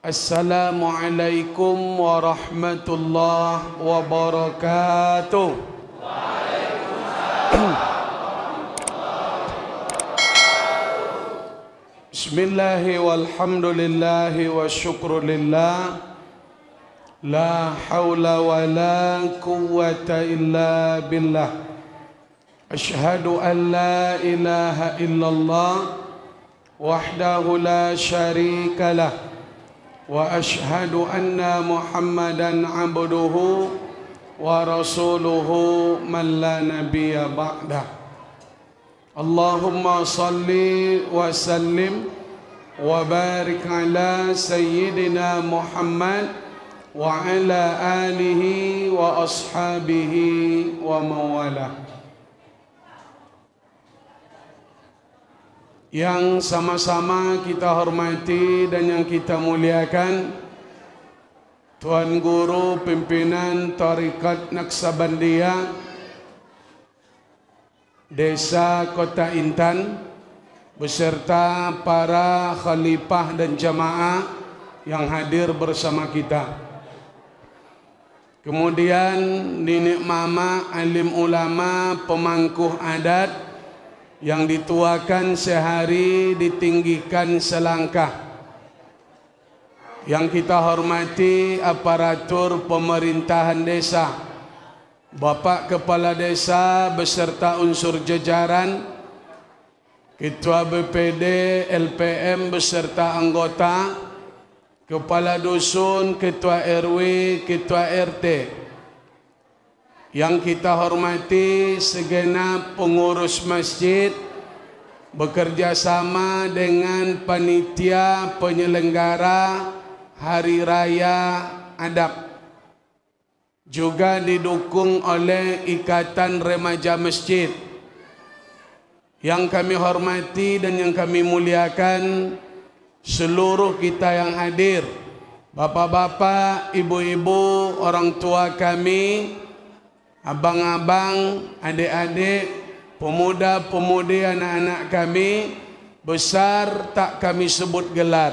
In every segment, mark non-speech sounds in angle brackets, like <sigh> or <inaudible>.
Assalamualaikum warahmatullahi wabarakatuh. بسم الله والحمد لله والشكر لله لا حول ولا قوة إلا بالله أشهد أن لا إله إلا الله وحده لا شريك له واشهد ان محمدا عبده ورسوله من لا نبي بعده اللهم صل وسلم وبارك على سيدنا محمد وعلى اله واصحابه ومن والاه yang sama-sama kita hormati dan yang kita muliakan Tuan Guru Pimpinan Tarikat Naksabandia Desa Kota Intan beserta para khalifah dan jamaah yang hadir bersama kita Kemudian Nenek Mama Alim Ulama Pemangku Adat yang dituakan sehari ditinggikan selangkah Yang kita hormati aparatur pemerintahan desa Bapak Kepala Desa beserta unsur jejaran Ketua BPD, LPM beserta anggota Kepala Dusun, Ketua RW, Ketua RT, yang kita hormati segenap pengurus masjid Bekerjasama dengan panitia penyelenggara Hari Raya Adab Juga didukung oleh Ikatan Remaja Masjid Yang kami hormati dan yang kami muliakan Seluruh kita yang hadir Bapak-bapak, ibu-ibu, orang tua kami Bapak-bapak, ibu-ibu, orang tua kami abang-abang, adik-adik, pemuda-pemudi anak-anak kami besar tak kami sebut gelar.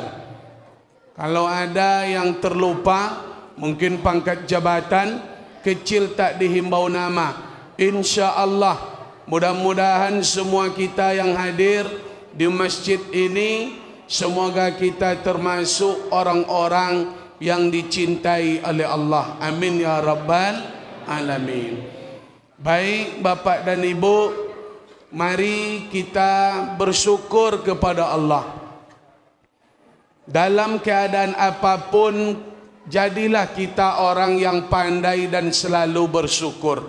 Kalau ada yang terlupa, mungkin pangkat jabatan kecil tak dihimbau nama. Insya-Allah, mudah-mudahan semua kita yang hadir di masjid ini semoga kita termasuk orang-orang yang dicintai oleh Allah. Amin ya rabbal alamin. Baik bapak dan ibu, mari kita bersyukur kepada Allah. Dalam keadaan apapun, jadilah kita orang yang pandai dan selalu bersyukur.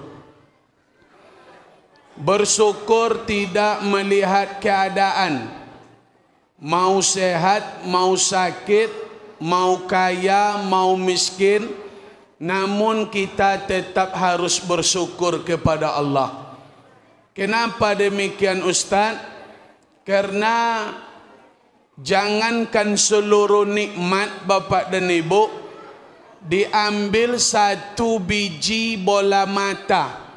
Bersyukur tidak melihat keadaan. Mau sehat, mau sakit, mau kaya, mau miskin, Namun kita tetap harus bersyukur kepada Allah. Kenapa demikian Ustaz? Karena jangankan seluruh nikmat Bapak dan Ibu diambil satu biji bola mata.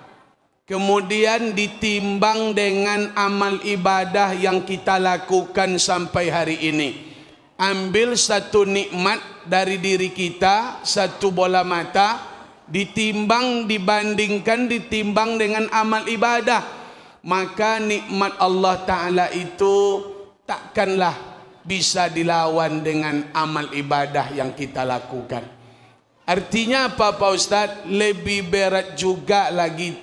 Kemudian ditimbang dengan amal ibadah yang kita lakukan sampai hari ini ambil satu nikmat dari diri kita satu bola mata ditimbang dibandingkan ditimbang dengan amal ibadah maka nikmat Allah taala itu takkanlah bisa dilawan dengan amal ibadah yang kita lakukan artinya apa Pak Ustaz lebih berat juga lagi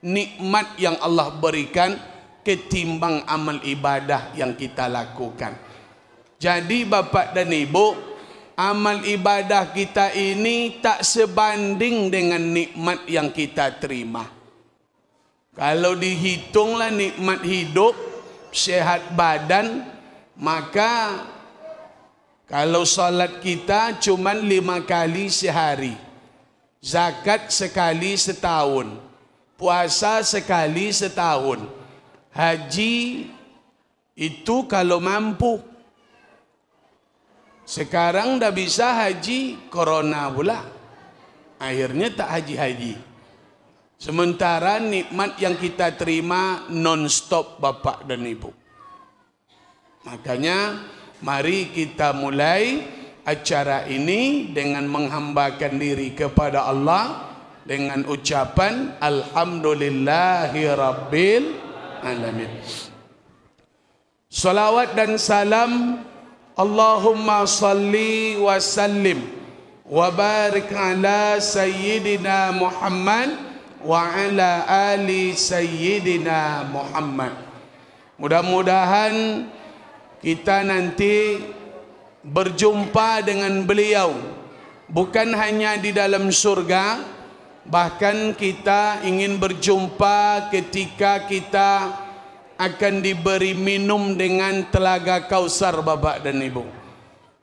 nikmat yang Allah berikan ketimbang amal ibadah yang kita lakukan. Jadi bapak dan ibu, amal ibadah kita ini tak sebanding dengan nikmat yang kita terima. Kalau dihitunglah nikmat hidup, sehat badan, maka kalau salat kita cuma lima kali sehari. Zakat sekali setahun. Puasa sekali setahun. Haji itu kalau mampu sekarang dah bisa haji corona pula. Akhirnya tak haji-haji. Sementara nikmat yang kita terima non-stop Bapak dan Ibu. Makanya mari kita mulai acara ini dengan menghambakan diri kepada Allah dengan ucapan Alhamdulillahi Alamin. Salawat dan salam Allahumma salli wa sallim wa barik ala sayyidina Muhammad wa ala ali sayyidina Muhammad. Mudah-mudahan kita nanti berjumpa dengan beliau bukan hanya di dalam surga bahkan kita ingin berjumpa ketika kita akan diberi minum dengan telaga kausar bapak dan ibu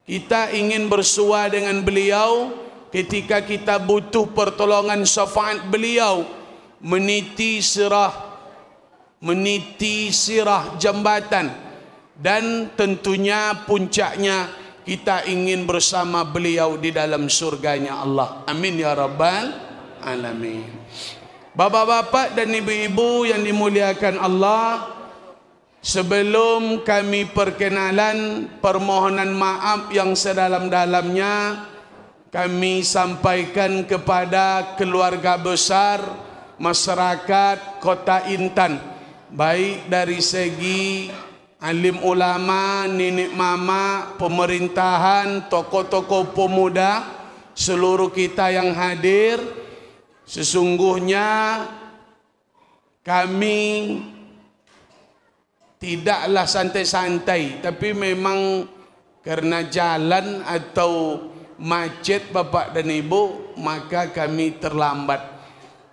kita ingin bersuah dengan beliau ketika kita butuh pertolongan syafaat beliau meniti sirah meniti sirah jambatan dan tentunya puncaknya kita ingin bersama beliau di dalam surganya Allah amin ya rabbal alamin bapak-bapak dan ibu-ibu yang dimuliakan Allah Sebelum kami perkenalan permohonan maaf yang sedalam-dalamnya kami sampaikan kepada keluarga besar masyarakat Kota Intan baik dari segi alim ulama, nenek mama, pemerintahan, tokoh-tokoh pemuda, seluruh kita yang hadir sesungguhnya kami tidaklah santai-santai tapi memang kerana jalan atau macet bapak dan ibu maka kami terlambat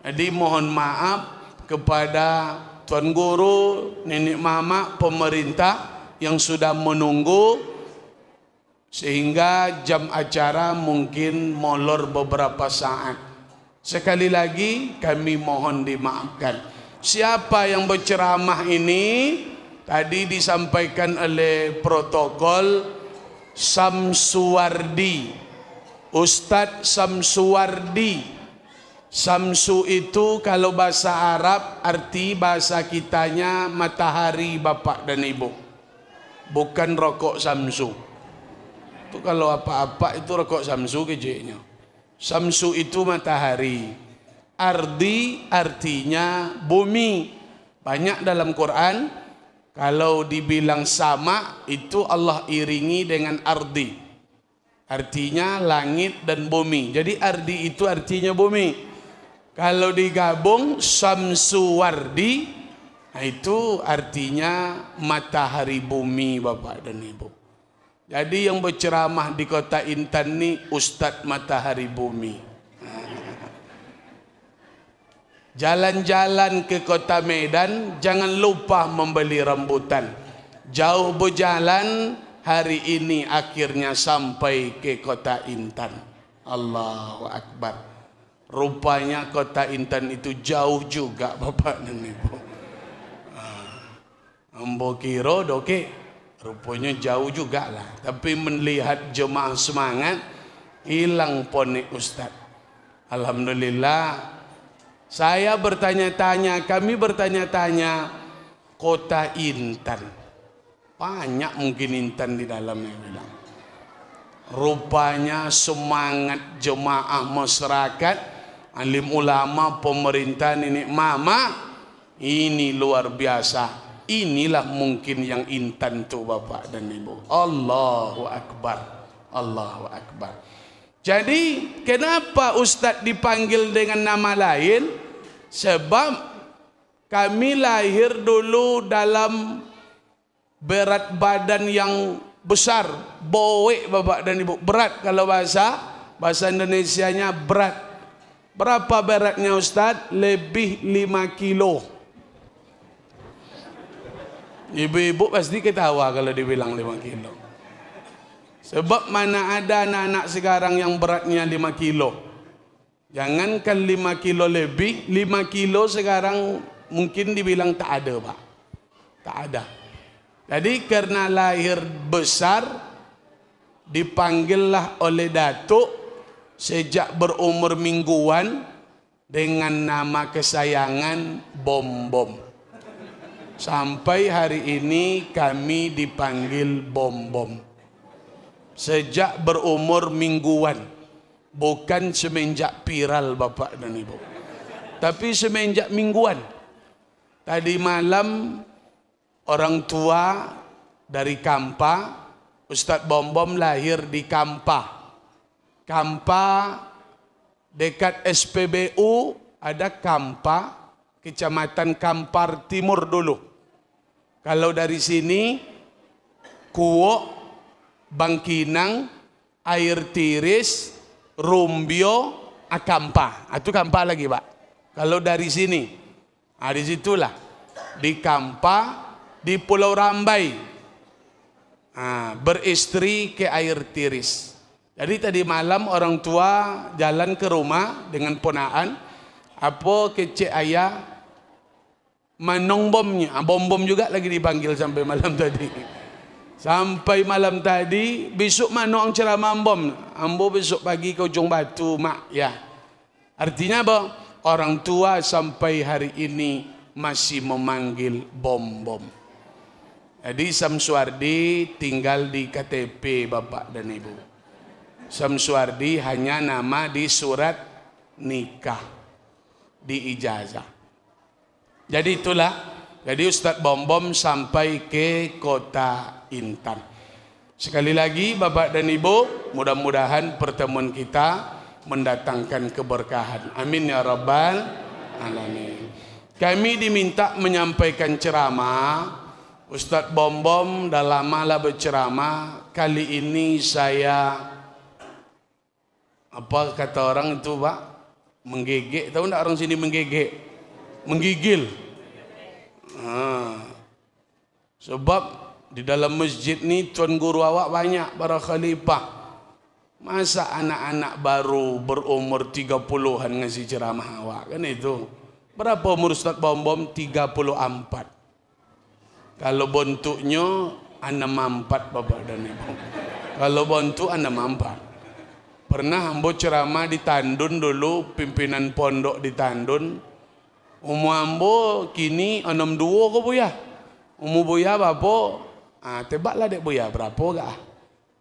jadi mohon maaf kepada tuan guru nenek mama pemerintah yang sudah menunggu sehingga jam acara mungkin molor beberapa saat sekali lagi kami mohon dimaafkan siapa yang berceramah ini Tadi disampaikan oleh protokol Samsuwardi Ustadz Samsuwardi Samsu itu kalau bahasa Arab arti bahasa kitanya matahari bapak dan ibu Bukan rokok Samsu Itu kalau apa-apa itu rokok Samsu kejeknya Samsu itu matahari Ardi artinya bumi Banyak dalam Quran kalau dibilang sama, itu Allah iringi dengan ardi. Artinya langit dan bumi. Jadi ardi itu artinya bumi. Kalau digabung samsu wardi, nah itu artinya matahari bumi Bapak dan Ibu. Jadi yang berceramah di kota Intan ni Ustadz Matahari Bumi jalan-jalan ke kota Medan jangan lupa membeli rambutan jauh berjalan hari ini akhirnya sampai ke kota Intan Allahu Akbar rupanya kota Intan itu jauh juga <laughs> Bapak dan Ibu ah, Ambo kiro doke rupanya jauh juga lah tapi melihat jemaah semangat hilang ponik Ustaz Alhamdulillah Saya bertanya-tanya, kami bertanya-tanya, kota Intan. Banyak mungkin Intan di dalamnya Rupanya semangat jemaah masyarakat, alim ulama, pemerintah, ini mama, ini luar biasa. Inilah mungkin yang Intan tuh Bapak dan Ibu. Allahu Akbar. Allahu Akbar. Jadi kenapa ustaz dipanggil dengan nama lain? Sebab kami lahir dulu dalam berat badan yang besar, boek bapak dan ibu. Berat kalau bahasa bahasa Indonesia-nya berat. Berapa beratnya ustaz? Lebih lima kilo. Ibu-ibu pasti ketawa kalau dibilang lima kilo. Sebab mana ada anak-anak sekarang yang beratnya 5 kilo. Jangankan 5 kilo lebih, 5 kilo sekarang mungkin dibilang tak ada, Pak. Tak ada. Jadi karena lahir besar dipanggillah oleh datuk sejak berumur mingguan dengan nama kesayangan Bombom. Bom. Sampai hari ini kami dipanggil Bombom. Bom sejak berumur mingguan bukan semenjak viral bapak dan ibu tapi semenjak mingguan tadi malam orang tua dari Kampa Ustaz Bombom lahir di Kampa Kampa dekat SPBU ada Kampa Kecamatan Kampar Timur dulu kalau dari sini Kuok bangkinang, air tiris, rumbio, akampa. Ah, Itu ah, kampa lagi pak. Kalau dari sini, nah, di situlah di kampa di Pulau Rambai. Nah, beristri ke air tiris. Jadi tadi malam orang tua jalan ke rumah dengan ponaan. Apo kecik ayah manong bomnya. Ah, bom-bom juga lagi dipanggil sampai malam <laughs> tadi. Sampai malam tadi, besok mana orang ceramah ambom? Ambo besok pagi ke ujung batu, mak ya. Artinya apa? Orang tua sampai hari ini masih memanggil bom-bom. Jadi Sam Suardi tinggal di KTP Bapak dan Ibu. Sam Suardi hanya nama di surat nikah. Di ijazah. Jadi itulah. Jadi Ustaz Bom-Bom sampai ke kota Intan. Sekali lagi Bapak dan Ibu, mudah-mudahan pertemuan kita mendatangkan keberkahan. Amin ya rabbal alamin. Kami diminta menyampaikan ceramah Ustaz Bombom dalam malah berceramah kali ini saya apa kata orang itu pak menggegek tahu tak orang sini menggegek menggigil ah. sebab di dalam masjid ni tuan guru awak banyak para khalifah masa anak-anak baru berumur 30-an ngasih ceramah awak kan itu berapa umur Ustaz Bombom 34 kalau bentuknya 64 Bapak dan Ibu kalau bentuk 64 pernah ambo ceramah di Tandun dulu pimpinan pondok di Tandun umur ambo kini 62 kok Bu ya umur Bu ya Ah, tebaklah dek boya berapa ke? Lah.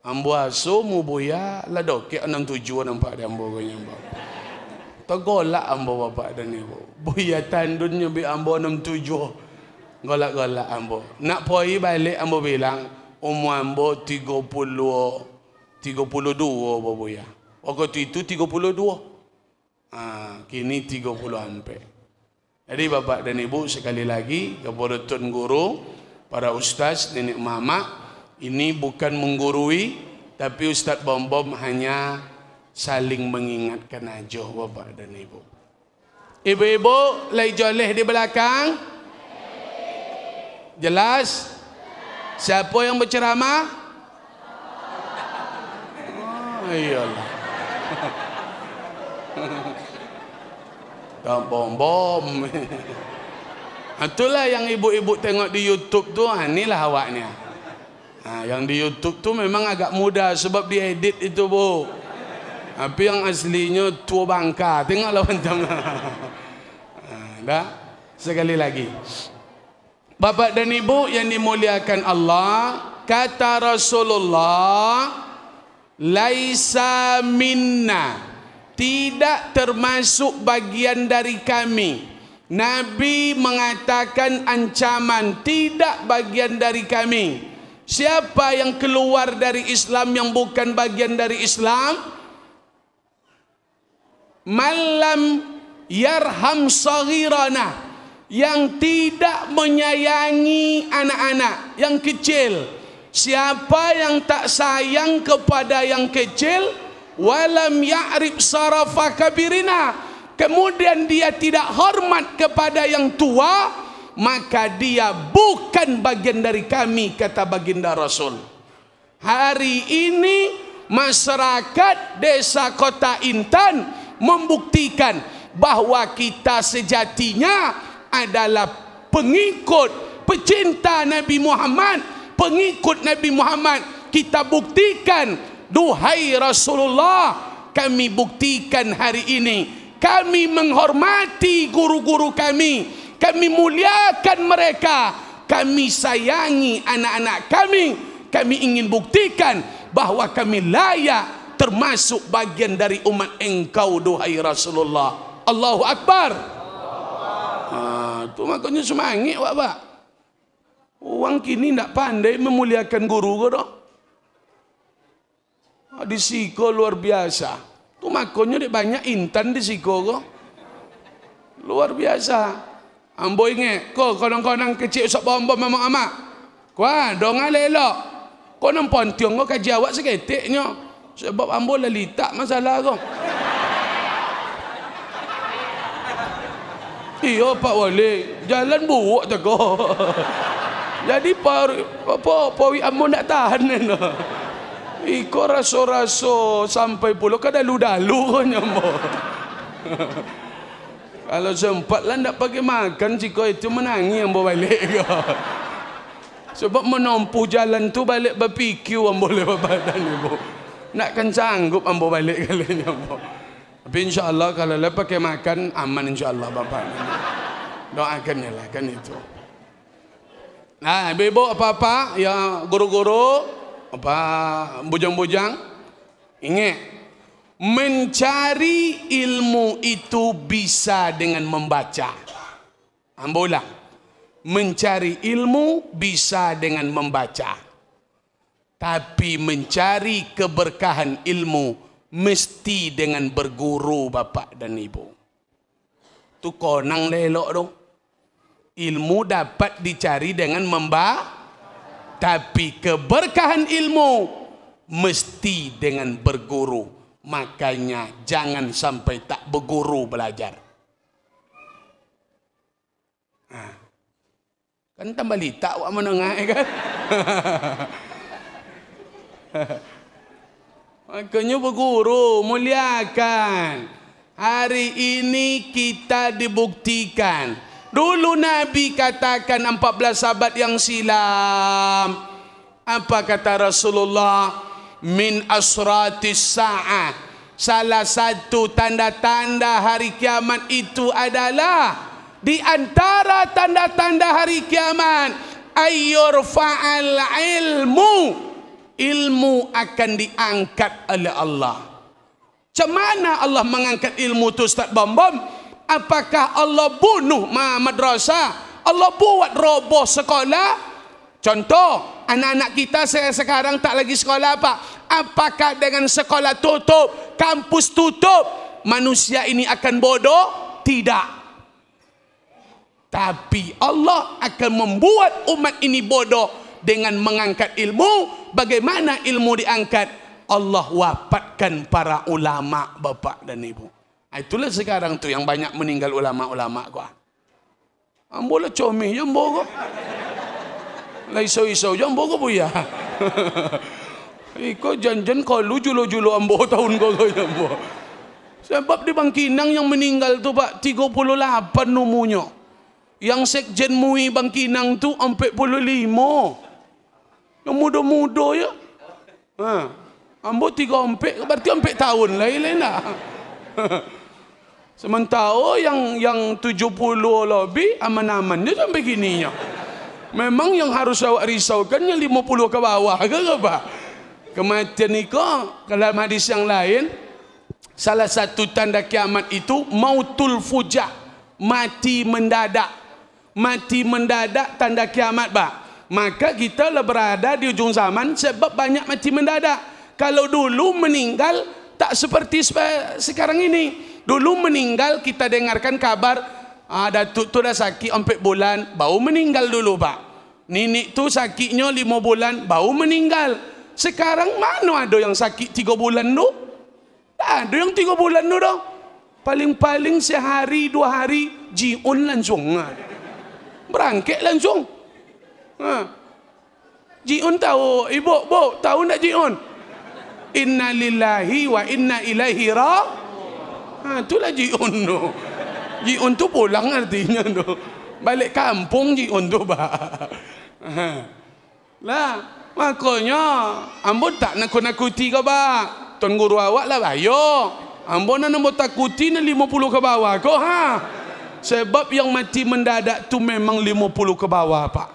Ambua sumu buya lado ke enam tujuh nampak dia ambo gonya ambo. Tegolak ambo bapa dan ibu. boya tandunnya bi ambo enam tujuh. Golak golak ambo. Nak poi balik ambo bilang umu ambo tiga puluh tiga puluh dua bo boya Waktu itu tiga puluh dua. Ah, kini tiga puluh ampe. Jadi bapa dan ibu sekali lagi kepada tuan guru para ustaz, nenek mama, ini bukan menggurui, tapi ustaz bom-bom hanya saling mengingatkan aja bapak dan ibu. Ibu-ibu, lai joleh di belakang. Jelas? Siapa yang berceramah? Oh, iyalah. <laughs> Tak bom-bom. <laughs> Ha, itulah yang ibu-ibu tengok di YouTube tu, ha, inilah awaknya. Ha, yang di YouTube tu memang agak mudah sebab diedit itu, Bu. Tapi yang aslinya tua bangka. Tengoklah <laughs> macam ha, dah. Sekali lagi. Bapak dan ibu yang dimuliakan Allah, kata Rasulullah, laisa minna. Tidak termasuk bagian dari kami. Nabi mengatakan ancaman tidak bagian dari kami. Siapa yang keluar dari Islam yang bukan bagian dari Islam? Malam yarham saghirana yang tidak menyayangi anak-anak yang kecil. Siapa yang tak sayang kepada yang kecil? Walam ya'rif sarafa kabirina kemudian dia tidak hormat kepada yang tua maka dia bukan bagian dari kami kata baginda rasul hari ini masyarakat desa kota intan membuktikan bahwa kita sejatinya adalah pengikut pecinta Nabi Muhammad pengikut Nabi Muhammad kita buktikan duhai Rasulullah kami buktikan hari ini kami menghormati guru-guru kami kami muliakan mereka kami sayangi anak-anak kami kami ingin buktikan bahawa kami layak termasuk bagian dari umat engkau duhai Rasulullah Allahu Akbar itu ah, makanya semangit wak pak orang kini tak pandai memuliakan guru kau dah disiko luar biasa. Ku makonyo dek banyak intan di siko ko. Luar biasa. Ambo inge, ko konong-konong kecil sok bombo mamak amak. Ko dong alelo. Ko nang pontiong ko kaji awak seketeknyo. Sebab ambo lelitak masalah ko. Iyo Pak Wali, jalan buruk tak ko. <laughs> Jadi pa pa pa wi ambo nak tahan ni. Iko rasa-rasa sampai pulau kada lu dalu nyambo. Kalau sempat lah nak pergi makan jika itu menangis yang bawa balik <laughs> Sebab menompu jalan tu balik berpikir yang boleh ni, bu. Nak kan sanggup yang bawa balik kali ni bu. Tapi insya Allah kalau lah pergi makan aman insya Allah bapa. Doakan lah kan itu. Nah ibu apa-apa yang guru-guru apa bujang-bujang ingat mencari ilmu itu bisa dengan membaca ambola mencari ilmu bisa dengan membaca tapi mencari keberkahan ilmu mesti dengan berguru bapa dan ibu tu konang lelok tu ilmu dapat dicari dengan membaca tapi keberkahan ilmu mesti dengan berguru makanya jangan sampai tak berguru belajar ha. kan tambah litak awak menengah eh, kan <laughs> makanya berguru muliakan hari ini kita dibuktikan Dulu Nabi katakan 14 sahabat yang silam. Apa kata Rasulullah? Min asratis sa'ah. Salah satu tanda-tanda hari kiamat itu adalah di antara tanda-tanda hari kiamat ayur fa'al ilmu ilmu akan diangkat oleh Allah. Cemana Allah mengangkat ilmu tu Ustaz Bom Bom? apakah Allah bunuh madrasah Allah buat roboh sekolah contoh anak-anak kita sekarang tak lagi sekolah apa apakah dengan sekolah tutup kampus tutup manusia ini akan bodoh tidak tapi Allah akan membuat umat ini bodoh dengan mengangkat ilmu bagaimana ilmu diangkat Allah wafatkan para ulama bapak dan ibu Ah, itulah sekarang tu yang banyak meninggal ulama-ulama gua. Ambola ah, comih yang bogo. Lai so iso yang bogo bu ya. <laughs> Iko janjen kau lu julo julo ambo tahun kau kau yang Sebab di Bang Kinang yang meninggal tu pak 38 numunya. Yang sekjen MUI Bang Kinang tu 45. Yang mudo-mudo ya. Ha. Ambo tiga empat, berarti empat tahun lah, lain lah. <laughs> Sementara yang yang 70 lebih aman-aman dia sampai ya. Memang yang harus awak risaukan yang 50 ke bawah ke apa? Kematian ni ke dalam hadis yang lain salah satu tanda kiamat itu mautul fuja mati mendadak mati mendadak tanda kiamat ba maka kita lah berada di ujung zaman sebab banyak mati mendadak kalau dulu meninggal tak seperti sekarang ini dulu meninggal kita dengarkan kabar ah, datuk tu dah sakit empat bulan baru meninggal dulu pak nenek tu sakitnya lima bulan baru meninggal sekarang mana ada yang sakit tiga bulan tu tak ada yang tiga bulan tu dah paling-paling sehari dua hari jiun langsung ah. berangkat langsung ha. jiun tahu ibu-ibu tahu tak jiun Inna lillahi wa inna ilaihi raji'un. Ha, itulah Jiun tu. Lah Jiun tu pulang artinya tu. Balik kampung Jiun tu ba. Ha. Lah, makanya ambo tak nak nakuti kau ba. Tuan guru awak lah bayo. Ambo nak nak takuti ni 50 ke bawah ko ha. Sebab yang mati mendadak tu memang 50 ke bawah pak.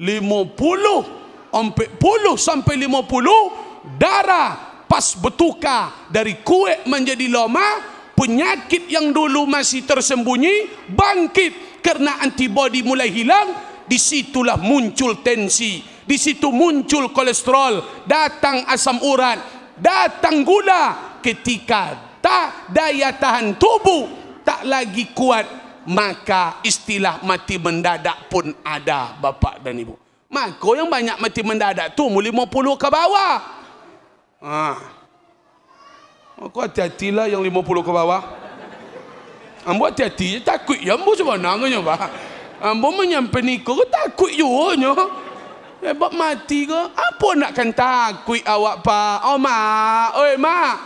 50 Ompek puluh sampai lima puluh Darah pas betuka Dari kuek menjadi lomah penyakit yang dulu masih tersembunyi bangkit kerana antibodi mulai hilang disitulah muncul tensi di situ muncul kolesterol datang asam urat datang gula ketika tak daya tahan tubuh tak lagi kuat maka istilah mati mendadak pun ada bapak dan ibu maka yang banyak mati mendadak tu 50 ke bawah ha. Aku hati-hati lah yang lima puluh ke bawah. Ambo hati-hati je takut ya ambo sebab nangnya ba. Ambo menyampai niko ke takut yo Hebat mati ke? Apa nak kan takut awak pak? Oh mak, oi mak.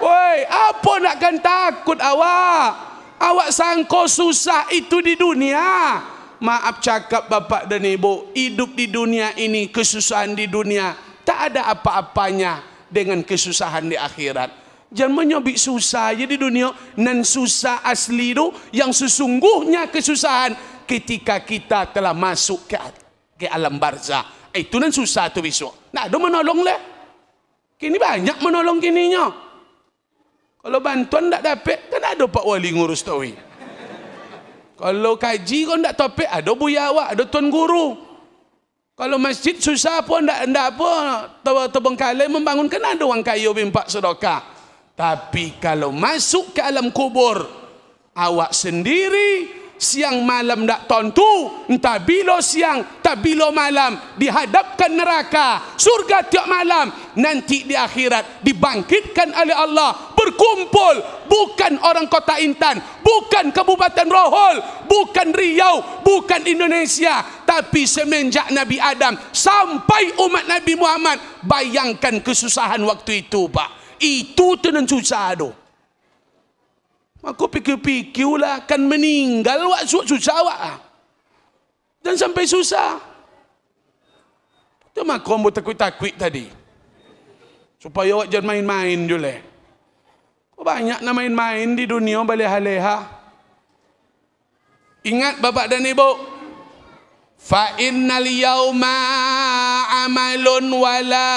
Oi, apa nak kan takut awak? Awak sangko susah itu di dunia. Maaf cakap bapak dan ibu, hidup di dunia ini kesusahan di dunia tak ada apa-apanya dengan kesusahan di akhirat. Jangan menyobik susah Jadi dunia. Nan susah asli itu yang sesungguhnya kesusahan ketika kita telah masuk ke, ke alam barzah. Eh, itu nan susah tu besok. Nah, ada menolong le? Kini banyak menolong kininya. Kalau bantuan tak dapat, kan ada Pak Wali ngurus tau. Kalau kaji kau tak topik, ada buaya awak, ada tuan guru. Kalau masjid susah pun tidak apa. tobang Terbengkalai membangun. Kena ada orang kaya bimpak sedekah. Tapi kalau masuk ke alam kubur. Awak sendiri siang malam tak tentu entah bila siang tak bila malam dihadapkan neraka surga tiap malam nanti di akhirat dibangkitkan oleh Allah berkumpul bukan orang kota Intan, bukan Kabupaten Rohol, bukan Riau, bukan Indonesia, tapi semenjak Nabi Adam sampai umat Nabi Muhammad, bayangkan kesusahan waktu itu, Pak. Itu tenan susah tu. Aku pikir-pikir lah akan meninggal wak susah wak. Dan sampai susah. Itu mak kau takut-takut tadi. Supaya awak jangan main-main dulu. Eh? Banyak nak main-main di dunia balik haleha. Ingat bapak dan ibu. Fa innal yawma amalun wala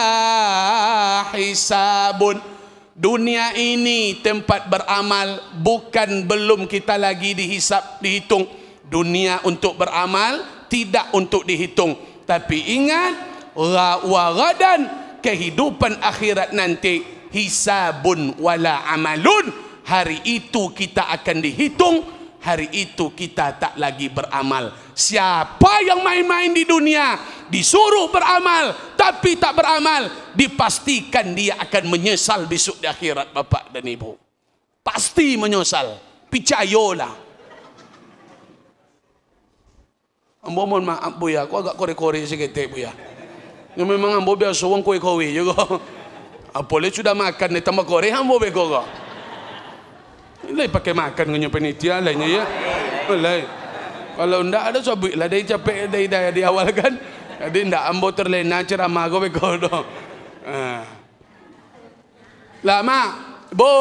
hisabun. Dunia ini tempat beramal bukan belum kita lagi dihisap dihitung. Dunia untuk beramal tidak untuk dihitung. Tapi ingat ra wa kehidupan akhirat nanti hisabun wala amalun hari itu kita akan dihitung hari itu kita tak lagi beramal siapa yang main-main di dunia disuruh beramal tapi tak beramal dipastikan dia akan menyesal besok di akhirat bapak dan ibu pasti menyesal picayolah Ambo mohon maaf bu ya, aku agak kore-kore sikit bu ya. memang ambo biasa wong kowe-kowe juga. Apa ah, sudah makan ni tambah goreng hang boleh gorak. Lai pakai makan dengan penitia lainnya ya. Oh, Lai. Kalau ndak ada sobik lah dari capek dari dari di awal kan. Jadi ndak ambo terlena ceramah go bekodo. Ah. Lama, bo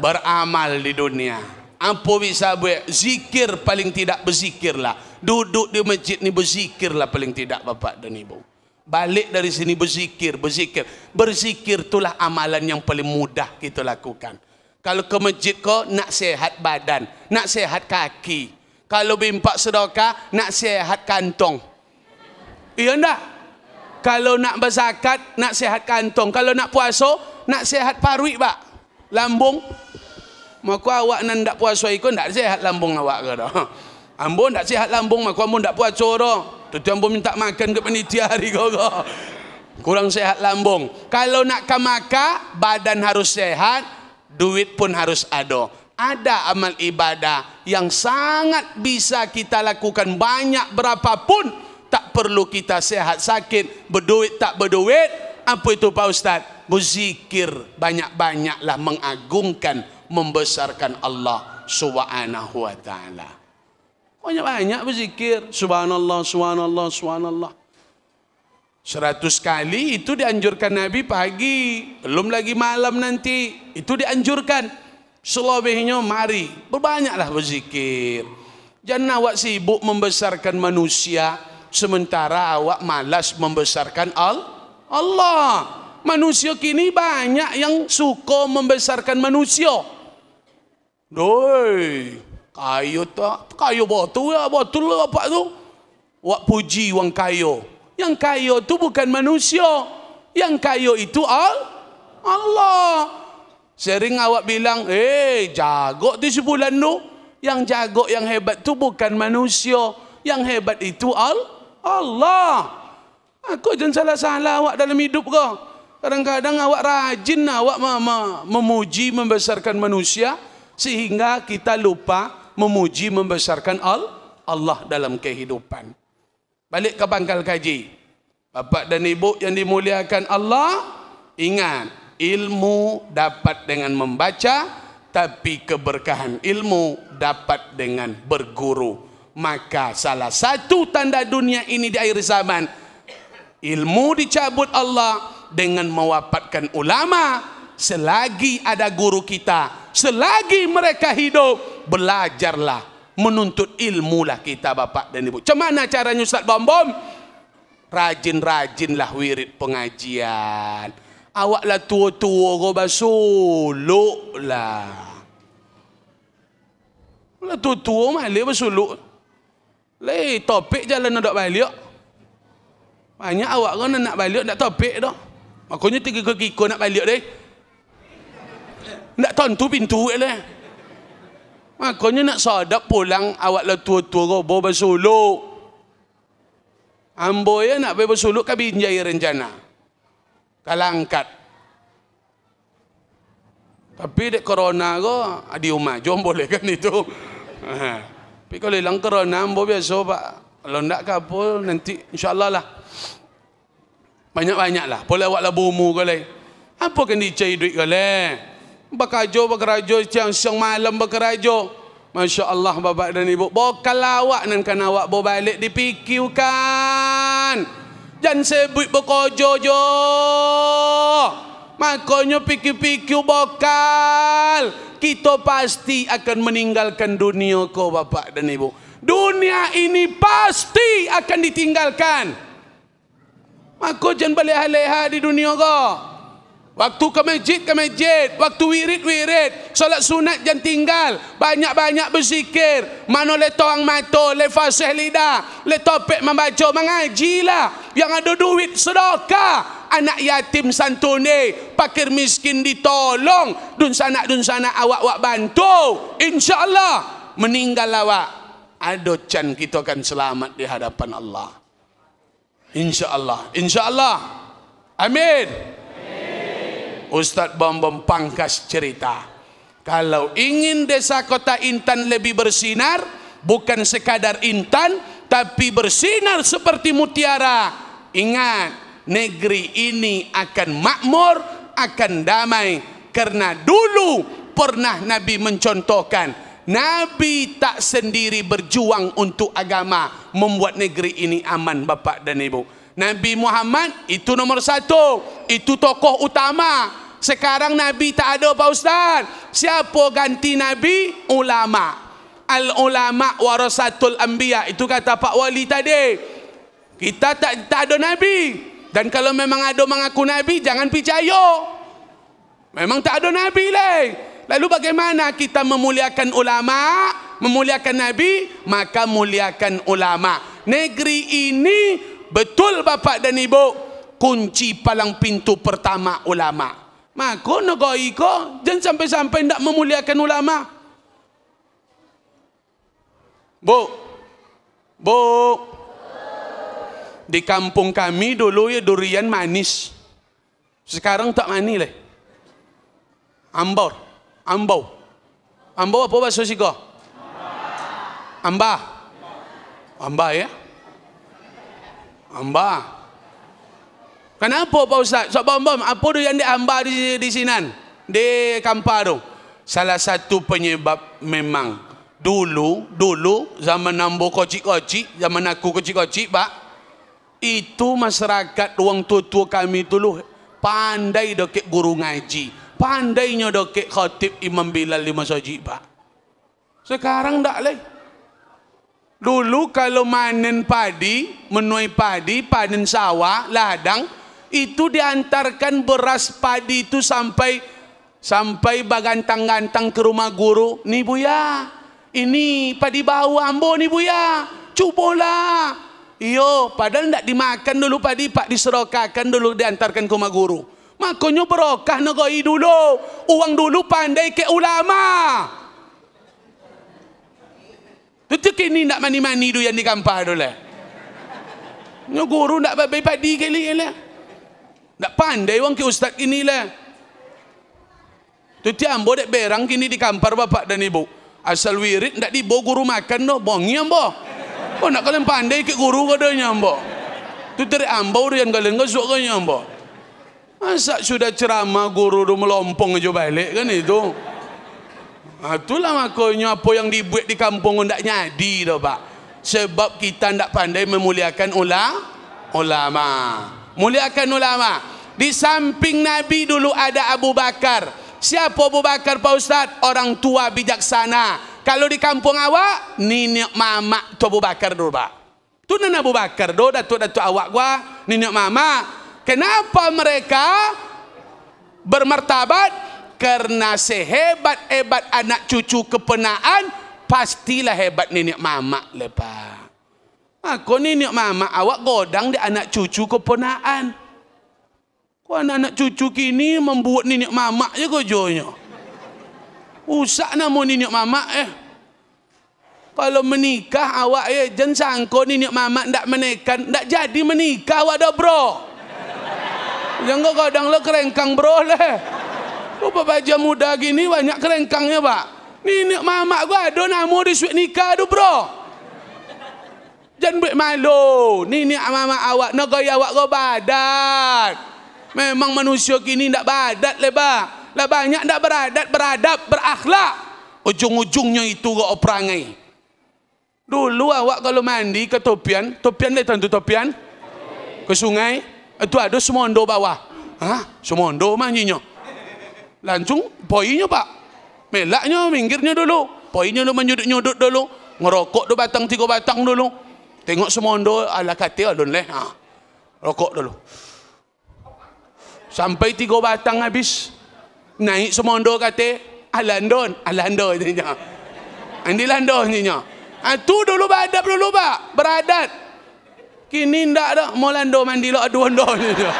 beramal di dunia. Apa bisa buat? Zikir paling tidak berzikirlah. Duduk di masjid ni berzikirlah paling tidak bapak dan ibu. Balik dari sini berzikir, berzikir. Berzikir itulah amalan yang paling mudah kita lakukan. Kalau ke masjid kau nak sehat badan, nak sehat kaki. Kalau bimpak sedekah nak sehat kantong. Iya ndak? Kalau nak berzakat nak sehat kantong. Kalau nak puasa nak sehat parui pak. Lambung. Maka awak nak ndak puasa ikut ndak sehat lambung awak ke dah. <laughs> Ambo ndak sehat lambung maka ambo ndak puasa dah tu jumbo minta makan ke panitia hari kau kurang sehat lambung kalau nak ke kan maka badan harus sehat duit pun harus ada ada amal ibadah yang sangat bisa kita lakukan banyak berapapun tak perlu kita sehat sakit berduit tak berduit apa itu Pak Ustaz? berzikir banyak-banyaklah mengagungkan membesarkan Allah subhanahu wa ta'ala banyak-banyak berzikir. Subhanallah, subhanallah, subhanallah. Seratus kali itu dianjurkan Nabi pagi. Belum lagi malam nanti. Itu dianjurkan. Selebihnya mari. Berbanyaklah berzikir. Jangan awak sibuk membesarkan manusia. Sementara awak malas membesarkan al Allah. Manusia kini banyak yang suka membesarkan manusia. Doi. Kayu tak? Kayu botol ya botol lah apa tu? Wak lah puji wang kayu. Yang kayu tu bukan manusia. Yang kayu itu al Allah. Sering awak bilang, eh hey, jago di sebulan tu. Yang jago, yang hebat tu bukan manusia. Yang hebat itu al Allah. Aku jangan salah-salah awak dalam hidup kau. Kadang-kadang awak rajin lah, awak mama memuji membesarkan manusia sehingga kita lupa memuji membesarkan Al Allah dalam kehidupan. Balik ke pangkal kaji. Bapak dan ibu yang dimuliakan Allah, ingat ilmu dapat dengan membaca, tapi keberkahan ilmu dapat dengan berguru. Maka salah satu tanda dunia ini di akhir zaman, ilmu dicabut Allah dengan mewafatkan ulama selagi ada guru kita selagi mereka hidup belajarlah menuntut ilmu lah kita bapak dan ibu macam mana caranya Ustaz Bombom rajin-rajinlah wirid pengajian awaklah tua-tua kau basuluk lah lah tua-tua malik basuluk leh topik jalan nak balik banyak awak kau nak balik nak topik dah makanya tiga kau nak balik deh nak tentu pintu elah. Makanya nak sadap pulang awak lah tua-tua kau bawa bersuluk. Ambo ya nak bawa bersuluk kami binjai rencana. Kalau angkat, Tapi dek corona ko adi ah, umah jom boleh kan itu. Tapi kalau hilang corona ambo biasa pak. Kalau nak kapul nanti insyaAllah lah. Banyak-banyak lah. Boleh awak lah bumu kau lain. Apa kan dicai duit kau lain? Bekerja, bekerja, siang, siang malam bekerja. Masya Allah, bapak dan ibu. Bukan awak dan kan awak berbalik dipikirkan. Jangan sebut bekerja je. Makanya pikir-pikir bakal. Kita pasti akan meninggalkan dunia kau bapak dan ibu. Dunia ini pasti akan ditinggalkan. Maka jangan balik hal-hal di dunia kau. Waktu ke masjid ke masjid, waktu wirid-wirid, solat sunat jangan tinggal, banyak-banyak berzikir. Mano le toang mato, le fasih lidah, le topik membaca mengaji lah, Yang ada duit sedekah. Anak yatim santune, pakir miskin ditolong, dun sana dun sana awak-awak bantu. Insyaallah meninggal awak ada can kita akan selamat di hadapan Allah. Insyaallah, insyaallah. Amin. Ustaz Bambam pangkas cerita. Kalau ingin desa kota Intan lebih bersinar, bukan sekadar Intan, tapi bersinar seperti mutiara. Ingat, negeri ini akan makmur, akan damai. Karena dulu pernah Nabi mencontohkan, Nabi tak sendiri berjuang untuk agama, membuat negeri ini aman Bapak dan Ibu. Nabi Muhammad itu nomor satu, itu tokoh utama, sekarang Nabi tak ada Pak Ustaz. Siapa ganti Nabi? Ulama. Al-ulama warasatul anbiya. Itu kata Pak Wali tadi. Kita tak, tak ada Nabi. Dan kalau memang ada mengaku Nabi, jangan percaya. Memang tak ada Nabi lah. Lalu bagaimana kita memuliakan ulama? Memuliakan Nabi? Maka muliakan ulama. Negeri ini betul bapak dan ibu. Kunci palang pintu pertama ulama' Maka negara iko jangan sampai-sampai tidak memuliakan ulama. Bu. Bu. Di kampung kami dulu ya durian manis. Sekarang tak manis leh. Ambau. Ambau. Ambau apa bahasa sih sigo? Amba. Amba ya. Amba. Kenapa Pak Ustaz? Sebab bom-bom, apa tu yang diambar di, di sinan? Di kampar tu. Salah satu penyebab memang dulu, dulu zaman nambo kocik-kocik, zaman aku kocik-kocik, Pak. Itu masyarakat orang tua-tua kami dulu pandai dokek guru ngaji. Pandainya dokek khatib Imam Bilal di masjid, Pak. Sekarang tak leh. Dulu kalau manen padi, menuai padi, panen sawah, ladang, itu diantarkan beras padi itu sampai sampai bagantang-gantang ke rumah guru ni ya, ini padi bau ambo ni buya cubalah iyo padahal tidak dimakan dulu padi pak diserokakan dulu diantarkan ke rumah guru makanya berokah negoi dulu uang dulu pandai ke ulama itu kini tidak mani-mani dulu yang dikampah dulu lah. Guru tidak babi padi kali ya lah. Tak pandai orang ke ustaz inilah. Tu tiang bodek berang kini di kampar bapak dan ibu. Asal wirid tak dibo guru makan no bongi ambo. Oh nak kalian pandai ke guru kadanya ambo. Tu ambau dia yang kalian ke suka ambo. Masa sudah ceramah guru tu melompong aja balik kan itu. Ah, itulah makanya apa yang dibuat di kampung tak nyadi tu pak. Sebab kita tak pandai memuliakan ulama. Ulama muliakan ulama di samping Nabi dulu ada Abu Bakar siapa Abu Bakar Pak Ustaz? orang tua bijaksana kalau di kampung awak nenek mama, tu Abu Bakar dulu Pak tu nenek Abu Bakar tu datuk-datuk awak gua nenek mama. kenapa mereka bermertabat? karena sehebat-hebat anak cucu kepenaan pastilah hebat nenek mama, lepas Aku ha, kau ni ni mamak awak godang dia anak cucu keponaan. Kau anak-anak cucu kini membuat ni mama je kau jonyo. Usak mau ni mama, eh. Kalau menikah awak eh, jangan sangka ni ni mamak tak menikah. Tak jadi menikah awak dah bro. Jangan kau kadang lo lah kerengkang bro leh. Lah, Apa baju muda gini banyak kerengkangnya pak. Ni ni mamak gua ada nama di suik nikah tu Bro. Jangan buat malu. Ni ni mama awak nak gaya awak go badat. Memang manusia kini ndak badat lebah. Lah banyak ndak beradat, beradab, berakhlak. Ujung-ujungnya itu ke operangai. Dulu awak kalau mandi ke topian, topian dia tentu topian. Ke sungai, itu ada semondo bawah. Hah? Semondo manjinya. Langsung poinnya pak. Melaknya, minggirnya dulu. Poinnya lu menyudut-nyudut dulu. Ngerokok dua batang, tiga batang dulu. Tengok semua ondo ala kata oh, don leh. Ha. Rokok dulu. Sampai tiga batang habis. Naik semua ondo kata ala don, ala ondo nyinya. Andi lando nyinya. Ha, Itu dulu beradab dulu pak. Beradat. Kini ndak ada mau lando mandi lo adu ondo nyinya.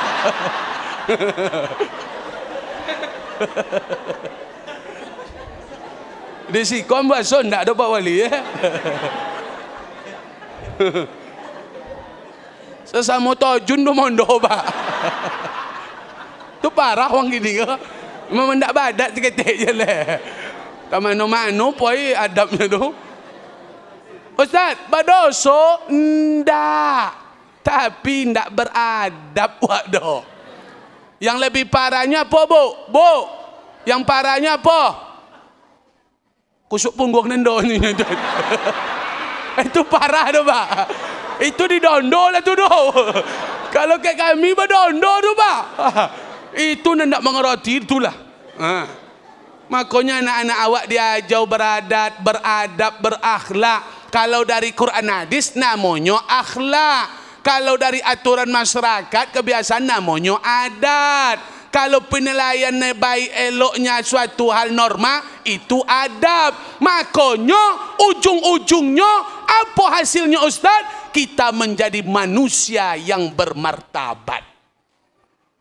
Risiko mbak Son tak pak wali eh? <laughs> <laughs> Sesama tojun jundu mondo ba. tu parah wang gini ke? Ya. Memang ndak badak tiketik je lah. Ka mano mano poi adabnya tu. Ustaz, badoso ndak. Tapi ndak beradab <laughs> wado. Yang lebih parahnya apa, Bu? Bu. Yang parahnya apa? Kusuk pun punggung nendo ni. <laughs> Itu parah tu pak. Itu didondol lah tu tu. Kalau kat kami berdondol tu pak. Itu nak mengerti itulah. Ha. Makanya anak-anak awak dia jauh beradat, beradab, berakhlak. Kalau dari Quran hadis namanya akhlak. Kalau dari aturan masyarakat kebiasaan namanya adat kalau penilaian baik eloknya suatu hal norma itu adab Makonyo, ujung-ujungnya apa hasilnya ustaz kita menjadi manusia yang bermartabat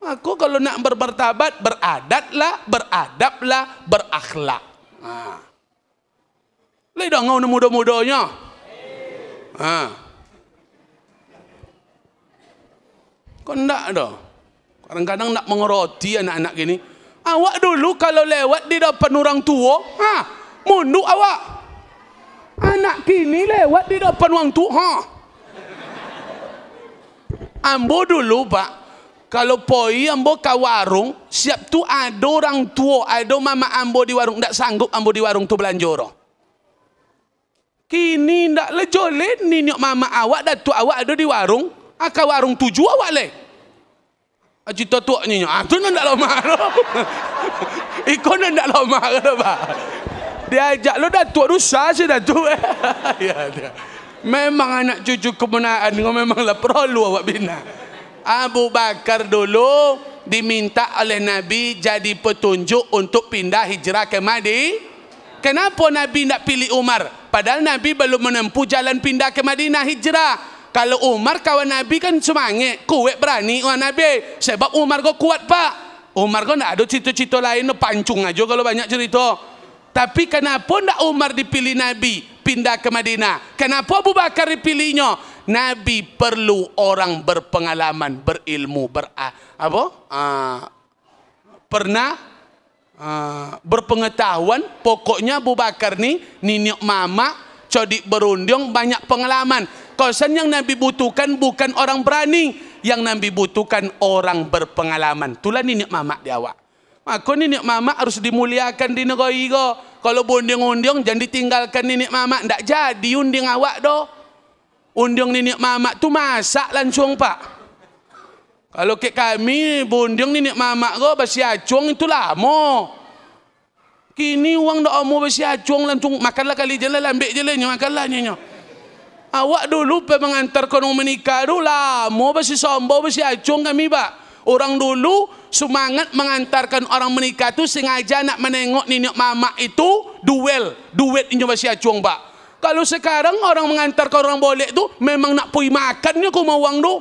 aku kalau nak bermartabat beradatlah beradablah berakhlak nah. Lai dong ngau nemu mudonya. Ha. kau ndak dong? Kadang-kadang nak mengeroti anak-anak gini. Awak dulu kalau lewat di depan orang tua, ha, munduk awak. Anak kini lewat di depan orang tua, ha. Ambo dulu, Pak. Kalau poi ambo ke warung, siap tu ada orang tua, ada mama ambo di warung, tak sanggup ambo di warung tu belanja orang. Kini tak lejolin, ni mama awak, dan tu awak ada di warung, akan warung tujuh awak leh. Haji ah, Tatuk ni. Ah, tu nak nak lama. <laughs> Iko nak nak lama. Dia ajak lo dah tua dusa saja dah tu. Eh. <laughs> ya, dia. Memang anak cucu kemenaan. Kau memanglah perlu awak bina. Abu Bakar dulu diminta oleh Nabi jadi petunjuk untuk pindah hijrah ke Madinah. Kenapa Nabi nak pilih Umar? Padahal Nabi belum menempuh jalan pindah ke Madinah hijrah. Kalau Umar kawan Nabi kan semangat. Kuat berani kawan Nabi. Sebab Umar kau kuat pak. Umar kau tidak ada cerita-cerita lain. Pancung aja kalau banyak cerita. Tapi kenapa tidak Umar dipilih Nabi pindah ke Madinah? Kenapa Abu Bakar dipilihnya? Nabi perlu orang berpengalaman, berilmu, ber ah, apa? Uh, pernah uh, berpengetahuan. Pokoknya Abu Bakar ni niniok mama, codik berundung, banyak pengalaman. Kawasan yang Nabi butuhkan bukan orang berani. Yang Nabi butuhkan orang berpengalaman. Itulah ni mamak di awak. Maka nenek mamak harus dimuliakan di negara ini. Kalau berundung-undung jangan ditinggalkan nenek mamak. Tak jadi unding awak do. Undung nenek mamak tu masak langsung pak. Kalau ke kami berundung nenek mamak ke basi acung itu lama. Kini uang dah mau basi acung langsung makanlah kali jalan lambik jalan makanlah nyonya. -nyo. Awak dulu pernah mengantar konung menikah dulu lah. Mau besi sombo besi acung kami pak. Orang dulu semangat mengantarkan orang menikah tu sengaja nak menengok nenek mama itu duel duet ini besi acung pak. Kalau sekarang orang mengantarkan orang boleh tu memang nak pergi makannya ku mau uang tu.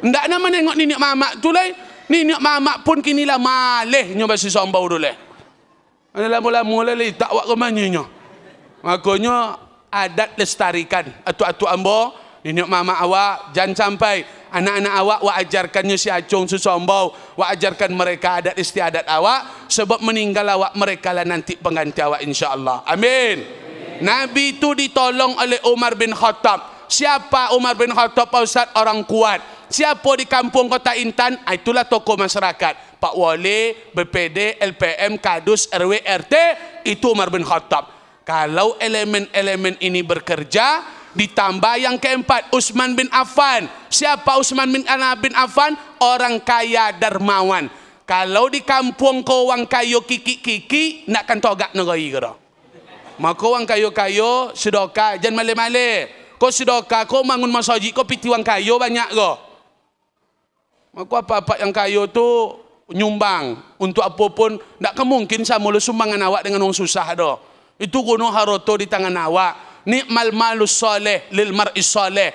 Tidak nak menengok nenek mama tu lah. Nenek mama pun kini lah malih nyoba si sombau dulu lah. Ada lama-lama lah tak buat kemanyinya. Makanya adat lestarikan atu-atu ambo nenek mama awak jangan sampai anak-anak awak wa ajarkannya si acung susu wa ajarkan mereka adat istiadat awak sebab meninggal awak mereka lah nanti pengganti awak insyaallah amin. amin nabi itu ditolong oleh Umar bin Khattab siapa Umar bin Khattab Pak Ustaz orang kuat siapa di kampung kota Intan ah, itulah tokoh masyarakat Pak Wali, BPD, LPM, Kadus, RW, RT itu Umar bin Khattab kalau elemen-elemen ini bekerja, ditambah yang keempat, Usman bin Affan. Siapa Usman bin bin Affan? Orang kaya dermawan. Kalau di kampung kau wang kayu kiki-kiki, nak kan togak negeri kira. Maka wang kayu-kayu, sedoka, jangan male-male. Kau sedoka, kau bangun masjid, kau piti wang kayu banyak kau. Maka apa-apa yang kayu tu nyumbang. Untuk apapun, tak kemungkinan saya mula sumbangan awak dengan orang susah doh. Itu gunung haroto di tangan awak. Nikmal malu soleh lil mar'i soleh.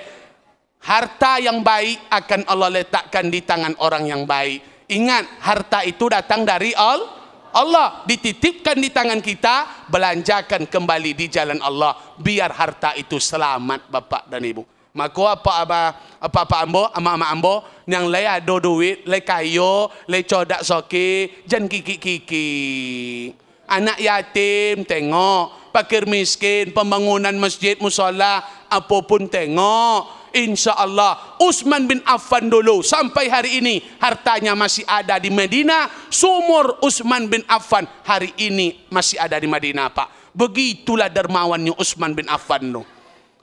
Harta yang baik akan Allah letakkan di tangan orang yang baik. Ingat, harta itu datang dari al Allah dititipkan di tangan kita, belanjakan kembali di jalan Allah. Biar harta itu selamat bapak dan ibu. Maka apa apa apa apa ambo, ama ama ambo yang le ado duit, le kayo, le codak soki, jangan kiki kiki anak yatim tengok pakir miskin pembangunan masjid musola apapun tengok insya Allah Usman bin Affan dulu sampai hari ini hartanya masih ada di Madinah sumur Usman bin Affan hari ini masih ada di Madinah Pak begitulah dermawannya Usman bin Affan tu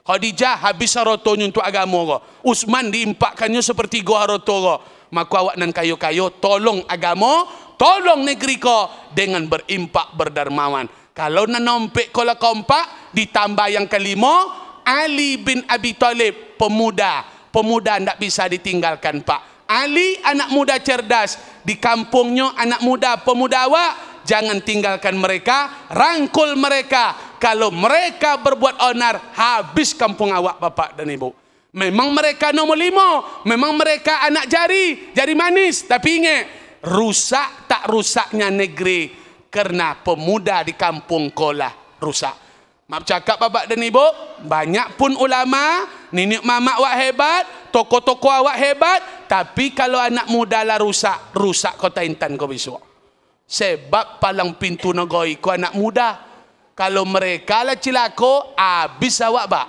kalau dijah habis rotonya untuk agama ko. Usman diimpakkannya seperti gua harotoro. makua awak dan kayu-kayu tolong agama tolong negeri kau dengan berimpak berdarmawan. Kalau nak nompek kola kompak, ditambah yang kelima, Ali bin Abi Talib, pemuda. Pemuda tidak bisa ditinggalkan pak. Ali anak muda cerdas, di kampungnya anak muda pemuda awak, jangan tinggalkan mereka, rangkul mereka. Kalau mereka berbuat onar, habis kampung awak bapak dan ibu. Memang mereka nomor lima, memang mereka anak jari, jari manis. Tapi ingat, rusak tak rusaknya negeri kerana pemuda di kampung kola rusak. Mak cakap bapak dan ibu, banyak pun ulama, nenek mamak wak hebat, toko-toko awak hebat, tapi kalau anak muda lah rusak, rusak kota Intan kau bisu Sebab palang pintu negara kau anak muda. Kalau mereka lah cilako, habis awak bapak.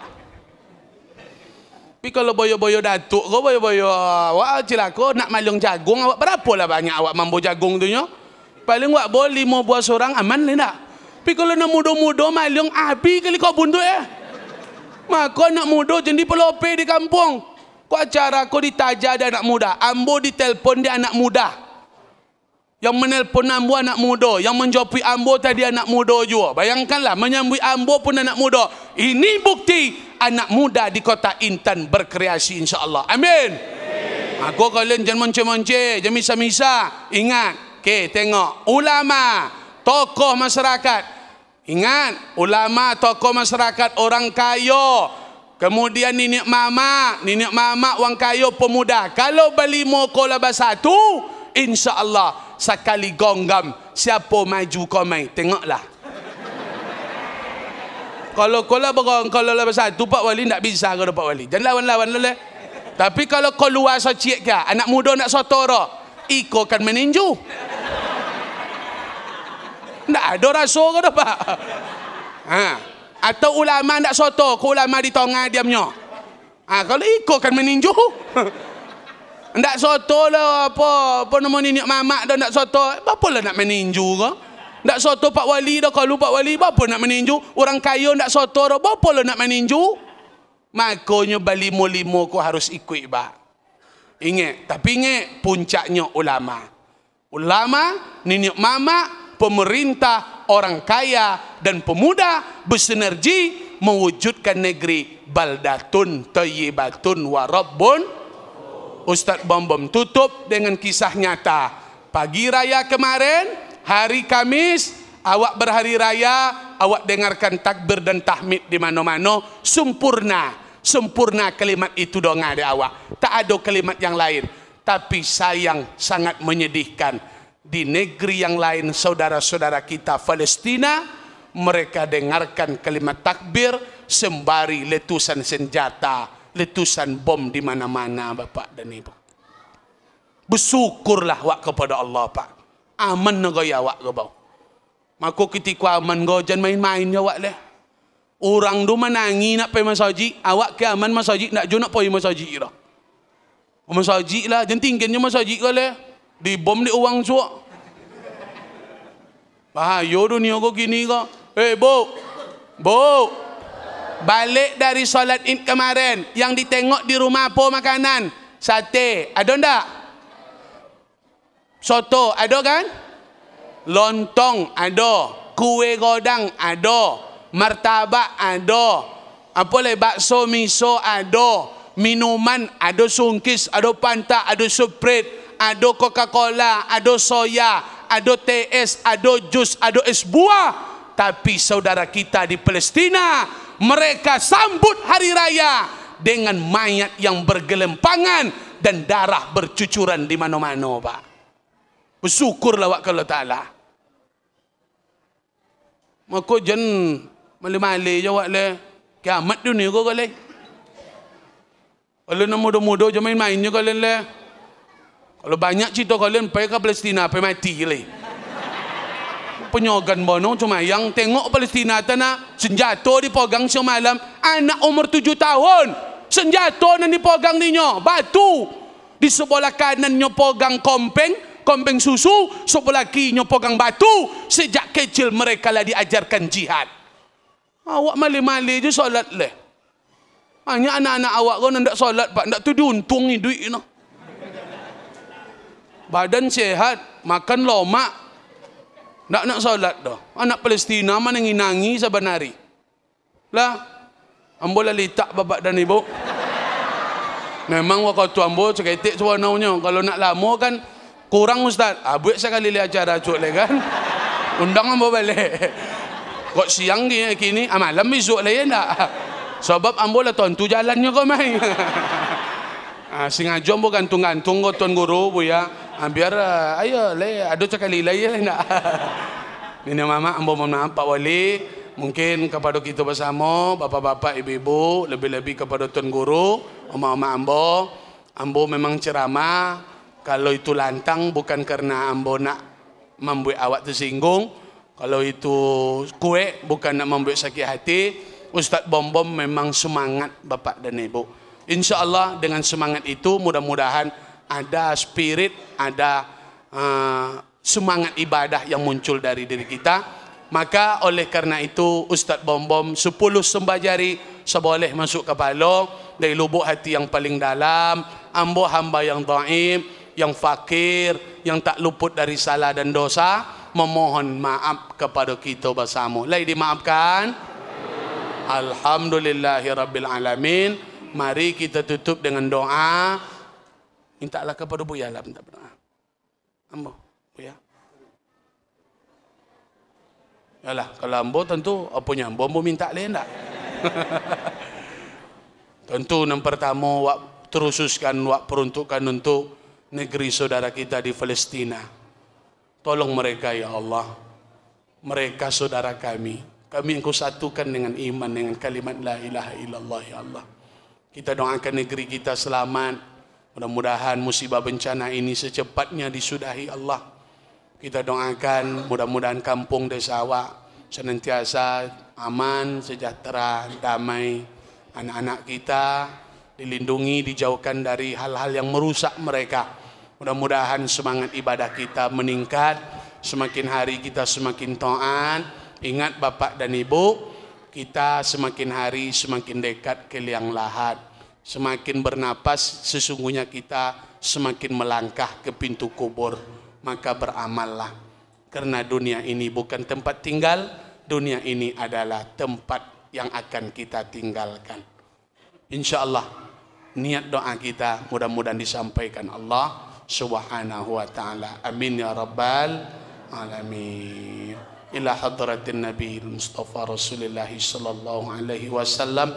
Tapi kalau boyo-boyo datuk ke, boyo-boyo awak ah, cilaka nak malung jagung, awak berapa lah banyak awak mambo jagung tu nyo? Paling awak boleh lima buah seorang aman le nak. Tapi kalau nak mudo-mudo malung api kali kau buntut ya? Eh? Maka nak mudo jadi pelope di kampung. Kau acara kau ditaja ada anak muda. Ambo ditelepon dia anak muda. Yang menelpon ambo anak muda. Yang menjawab ambo tadi anak muda juga. Bayangkanlah menyambut ambo pun anak muda. Ini bukti anak muda di kota Intan berkreasi insyaAllah. Amin. Amin. Aku kalian jangan monce-monce, jangan misa-misa. Ingat, ke okay, tengok. Ulama, tokoh masyarakat. Ingat, ulama, tokoh masyarakat, orang kaya. Kemudian nenek mama, nenek mama wang kaya pemuda. Kalau beli moko laba satu, insyaAllah sekali gonggam. Siapa maju kau main? Tengoklah kalau kau kola berang kalau lah besar tu pak wali tak bisa kau pak wali jangan lawan-lawan leh. tapi kalau kau luar so ciek ka anak muda nak sotora iko kan meninju Tak ada rasa kau dah pak ha atau ulama nak soto kau ulama di tongah diamnya ha kalau iko kan meninju <laughs> ndak soto lah apa apa nama ni mamak dah nak soto apa lah nak meninju kau tak soto Pak Wali dah kalau Pak Wali. Bapa nak meninju? Orang kaya tak soto dah. Bapa lo nak meninju? Makanya bali mulimu ko harus ikut ba. Ingat. Tapi ingat puncaknya ulama. Ulama, nenek mama, pemerintah, orang kaya dan pemuda bersinergi mewujudkan negeri baldatun tayyibatun warabbun. Ustaz Bombom tutup dengan kisah nyata. Pagi raya kemarin, hari Kamis awak berhari raya awak dengarkan takbir dan tahmid di mana-mana sempurna sempurna kalimat itu dong ada awak tak ada kalimat yang lain tapi sayang sangat menyedihkan di negeri yang lain saudara-saudara kita Palestina mereka dengarkan kalimat takbir sembari letusan senjata letusan bom di mana-mana bapak dan ibu bersyukurlah wak kepada Allah pak aman nego ya awak gobau. Mako ketika aman go jan main-main ya awak leh. Orang do menangi nak pergi masaji, awak ke aman masaji nak jo nak pergi masaji ira. Masaji lah, jan tingkinnya masaji ko leh. Di bom di uang suak. Bahaya dunia kau gini ko. Hei, eh, bo. Bo. Balik dari solat id kemarin. Yang ditengok di rumah apa makanan? Sate. Ada ndak? Soto ada kan? Lontong ada. Kue godang ada. Martabak ada. Apa lagi? Bakso miso ada. Minuman ada sungkis, ada pantak, ada suprit. Ada Coca-Cola, ada soya, ada TS, ada jus, ada es buah. Tapi saudara kita di Palestina, mereka sambut hari raya dengan mayat yang bergelempangan dan darah bercucuran di mana-mana, Pak. -mana, Bersyukurlah wak kalau ta'ala. Maka jangan malam-malam je wak leh. Kiamat dunia kau kau leh. Kalau nak muda-muda je main-main je kau le. Kalau banyak cerita kau leh, pergi ke Palestina, pergi mati leh. Penyogan bono cuma yang tengok Palestina tanah senjata dipegang semalam anak umur tujuh tahun senjata nan dipegang dinyo batu di sebelah kanan kanannya pogang kompeng kombeng susu, sebelah kinyo pegang batu, sejak kecil mereka lah diajarkan jihad. Awak malih-malih je solat leh. Hanya anak-anak awak kau nak solat pak, nak tu diuntung ni duit no. Badan sehat, makan lomak. Nak nak solat dah. Anak Palestina mana yang nangi saban hari? Lah. Ambo lah letak babak dan ibu. Memang wakau tu ambo ceketik tu warnanya. Kalau nak lama kan, kurang ustaz ah, buat sekali dia ajar dah cuk kan undangan ambo balik kok siang ni kini ah, malam esok le ya nak sebab ambo lah tuan tu jalannya kau main <laughs> ah, sengaja ambo gantung-gantung kau tuan guru bu ya ah, biar uh, ayo lah ya ada cakap ya nak <laughs> Nina Mama, ambo mohon maaf Pak Wali. Mungkin kepada kita bersama, bapa-bapa, ibu-ibu, lebih-lebih kepada Tuan Guru, Oma-Oma ambo, ambo memang ceramah, kalau itu lantang bukan karena ambo nak membuat awak tersinggung kalau itu kue bukan nak membuat sakit hati Ustaz Bombom memang semangat bapak dan ibu Insya Allah dengan semangat itu mudah-mudahan ada spirit ada uh, semangat ibadah yang muncul dari diri kita maka oleh karena itu Ustaz Bombom 10 sembahjari seboleh masuk ke balok dari lubuk hati yang paling dalam ambo hamba yang dhaif yang fakir yang tak luput dari salah dan dosa memohon maaf kepada kita bersama lai dimaafkan alhamdulillahirabbil alamin mari kita tutup dengan doa mintalah kepada buya lah minta doa ambo buya Yalah, kalau ambo tentu apa nya ambo, ambo minta lain dak <laughs> tentu yang pertama wak terususkan wak peruntukkan untuk negeri saudara kita di Palestina. Tolong mereka ya Allah. Mereka saudara kami. Kami yang kusatukan dengan iman, dengan kalimat La ilaha illallah ya Allah. Kita doakan negeri kita selamat. Mudah-mudahan musibah bencana ini secepatnya disudahi Allah. Kita doakan mudah-mudahan kampung desa awak senantiasa aman, sejahtera, damai. Anak-anak kita dilindungi, dijauhkan dari hal-hal yang merusak mereka. Mudah-mudahan semangat ibadah kita meningkat, semakin hari kita semakin toan Ingat bapak dan ibu, kita semakin hari semakin dekat ke liang lahat. Semakin bernapas sesungguhnya kita semakin melangkah ke pintu kubur, maka beramallah. Karena dunia ini bukan tempat tinggal, dunia ini adalah tempat yang akan kita tinggalkan. insyaallah niat doa kita mudah-mudahan disampaikan Allah. سبحانه وتعالى امين يا رب العالمين الى حضره النبي المصطفى رسول الله صلى الله عليه وسلم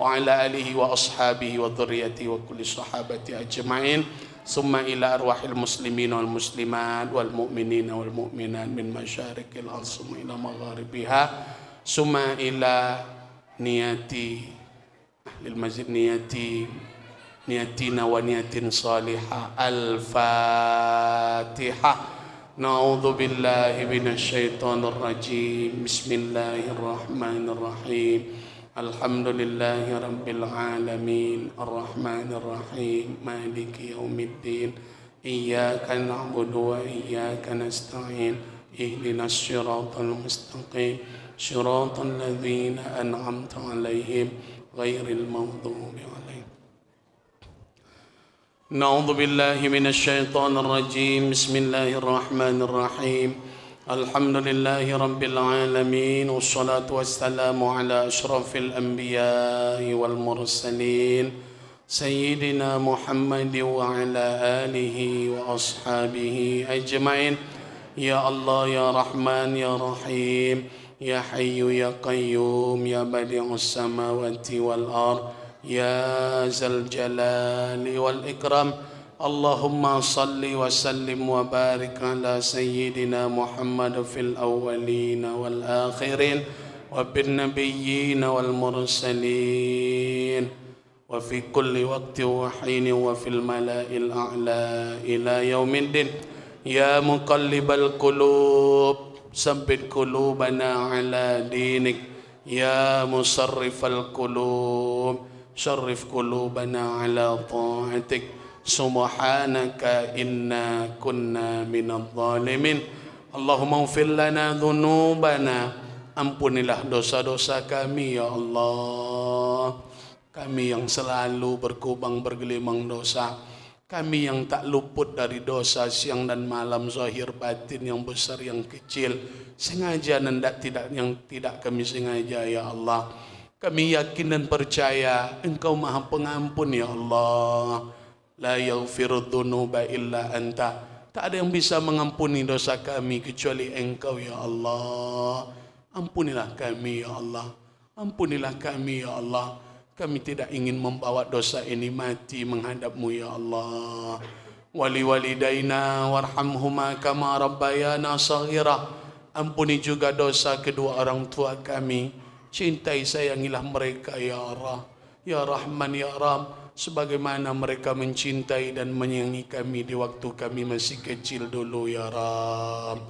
وعلى اله واصحابه وذريته وكل صحابته اجمعين ثم إلى أرواح المسلمين والمسلمات والمؤمنين والمؤمنات من مشارق الأرض ثم إلى مغاربها ثم إلى نياتي أهل المسجد نياتي نيتنا ونية صالحة الفاتحة نعوذ بالله من الشيطان الرجيم بسم الله الرحمن الرحيم الحمد لله رب العالمين الرحمن الرحيم مالك يوم الدين إياك نعبد وإياك نستعين اهدنا الصراط المستقيم صراط الذين أنعمت عليهم غير المغضوب عليهم نعوذ بالله من الشيطان الرجيم بسم الله الرحمن الرحيم الحمد لله رب العالمين والصلاة والسلام على أشرف الأنبياء والمرسلين سيدنا محمد وعلى آله وأصحابه أجمعين يا الله يا رحمن يا رحيم يا حي يا قيوم يا بديع السماوات والأرض يا ذا الجلال والإكرام اللهم صل وسلم وبارك على سيدنا محمد في الأولين والآخرين وبالنبيين والمرسلين وفي كل وقت وحين وفي الملأ الأعلى إلى يوم الدين يا مقلب القلوب ثبت قلوبنا على دينك يا مصرف القلوب شرف قلوبنا على طاعتك سبحانك إنا كنا من الظالمين اللهم اغفر لنا ذنوبنا Ampunilah dosa-dosa kami ya Allah Kami yang selalu berkubang bergelimang dosa Kami yang tak luput dari dosa siang dan malam Zahir batin yang besar yang kecil Sengaja dan tidak yang tidak kami sengaja ya Allah kami yakin dan percaya Engkau maha pengampun ya Allah La yaghfiru dhunuba anta Tak ada yang bisa mengampuni dosa kami Kecuali engkau ya Allah Ampunilah kami ya Allah Ampunilah kami ya Allah Kami tidak ingin membawa dosa ini mati menghadapmu ya Allah Wali walidaina warhamhuma kama rabbayana saghira Ampuni juga dosa kedua orang tua kami cintai sayangilah mereka ya Allah ya Rahman ya Ram sebagaimana mereka mencintai dan menyayangi kami di waktu kami masih kecil dulu ya Ram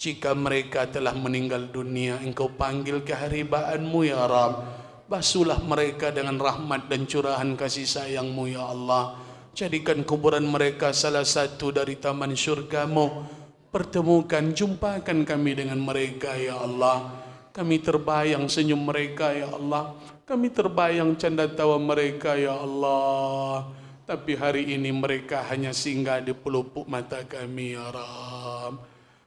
jika mereka telah meninggal dunia engkau panggil keharibaanmu ya Ram basuhlah mereka dengan rahmat dan curahan kasih sayangmu ya Allah jadikan kuburan mereka salah satu dari taman syurgamu pertemukan jumpakan kami dengan mereka ya Allah kami terbayang senyum mereka, Ya Allah. Kami terbayang canda tawa mereka, Ya Allah. Tapi hari ini mereka hanya singgah di pelupuk mata kami, Ya Rab.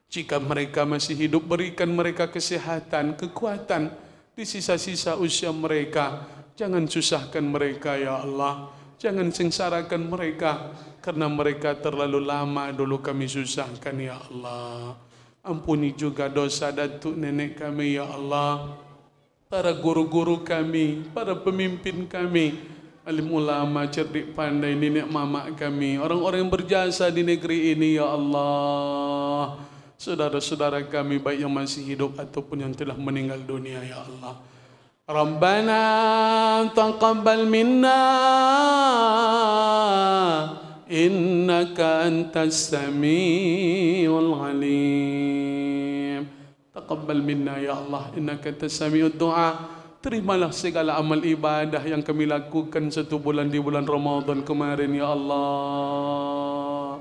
Jika mereka masih hidup, berikan mereka kesehatan, kekuatan di sisa-sisa usia mereka. Jangan susahkan mereka, Ya Allah. Jangan sengsarakan mereka, karena mereka terlalu lama dulu kami susahkan, Ya Allah. Ampuni juga dosa datuk nenek kami ya Allah. Para guru-guru kami, para pemimpin kami, alim ulama, cerdik pandai, nenek mamak kami, orang-orang yang berjasa di negeri ini ya Allah. Saudara-saudara kami baik yang masih hidup ataupun yang telah meninggal dunia ya Allah. Rabbana taqabbal minna إنك أنت السميع العليم تقبل منا يا الله إنك أنت السميع الدعاء Terimalah segala amal ibadah yang kami lakukan satu bulan di bulan Ramadan kemarin, Ya Allah.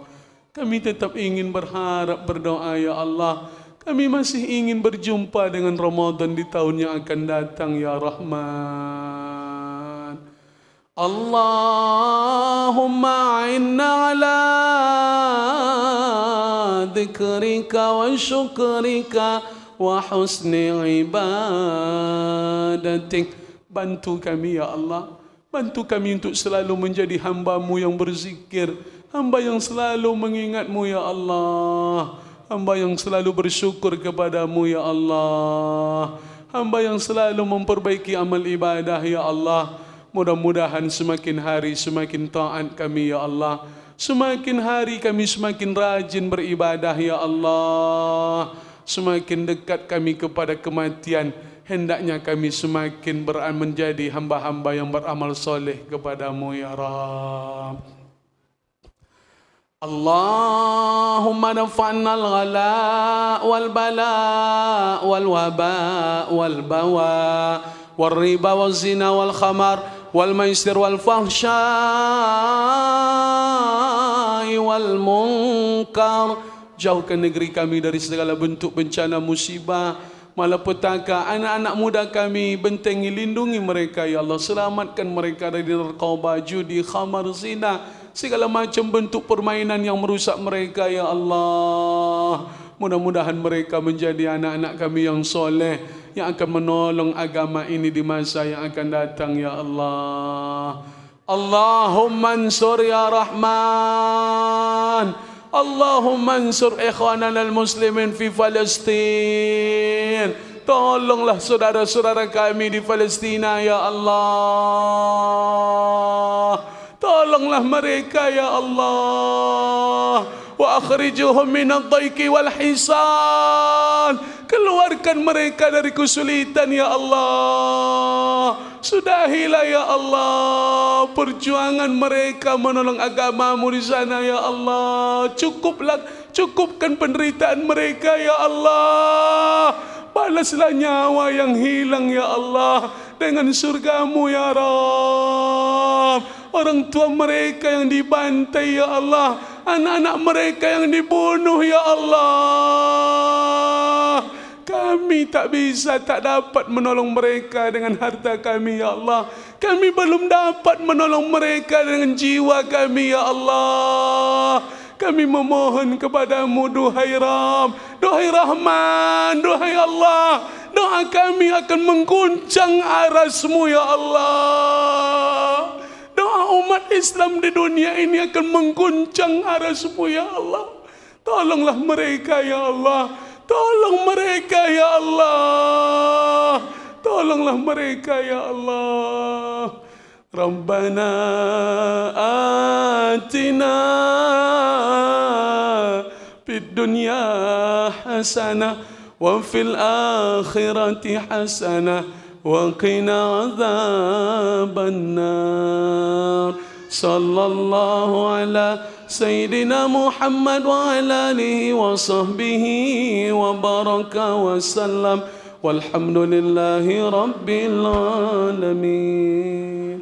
Kami tetap ingin berharap berdoa, Ya Allah. Kami masih ingin berjumpa dengan Ramadan di tahun yang akan datang, Ya Rahman. اللهم عنا على ذكرك وشكرك وحسن عبادتك Bantu kami ya Allah. Bantu kami untuk selalu menjadi hambamu yang berzikir. Hamba yang selalu mengingatmu ya Allah. Hamba yang selalu bersyukur kepadamu ya Allah. Hamba yang selalu memperbaiki amal ibadah ya Allah. Ya Allah. Mudah-mudahan semakin hari semakin taat kami ya Allah. Semakin hari kami semakin rajin beribadah ya Allah. Semakin dekat kami kepada kematian. Hendaknya kami semakin beran menjadi hamba-hamba yang beramal soleh kepadamu ya Rabb. اللهم wal bawa wal riba wal zina wal khamar والميسر والفحشاء والمنكر jauhkan negeri kami dari segala bentuk bencana musibah malapetaka anak-anak muda kami bentengi lindungi mereka ya Allah selamatkan mereka dari narkoba judi khamar zina segala macam bentuk permainan yang merusak mereka ya Allah mudah-mudahan mereka menjadi anak-anak kami yang soleh yang akan menolong agama ini di masa yang akan datang ya Allah. Allahumma ansur ya Rahman. Allahumma ansur ikhwanana al-muslimin fi Palestin. Tolonglah saudara-saudara kami di Palestina ya Allah tolonglah mereka ya Allah wa akhrijuhum min ad-dayqi wal hisan keluarkan mereka dari kesulitan ya Allah sudahilah ya Allah perjuangan mereka menolong agamamu di sana ya Allah cukuplah cukupkan penderitaan mereka ya Allah Balaslah nyawa yang hilang ya Allah dengan surgamu ya Rabb. Orang tua mereka yang dibantai ya Allah. Anak-anak mereka yang dibunuh ya Allah. Kami tak bisa tak dapat menolong mereka dengan harta kami ya Allah. Kami belum dapat menolong mereka dengan jiwa kami ya Allah. Kami memohon kepadamu duhai Ram, duhai Rahman, duhai Allah. Doa kami akan mengguncang arasmu ya Allah. Doa umat Islam di dunia ini akan mengguncang arasmu ya Allah. Tolonglah mereka ya Allah. Tolong mereka ya Allah. Tolonglah mereka ya Allah. Tolonglah mereka, ya Allah. ربنا آتنا في الدنيا حسنة وفي الآخرة حسنة وقنا عذاب النار صلى الله على سيدنا محمد وعلى آله وصحبه وبارك وسلم والحمد لله رب العالمين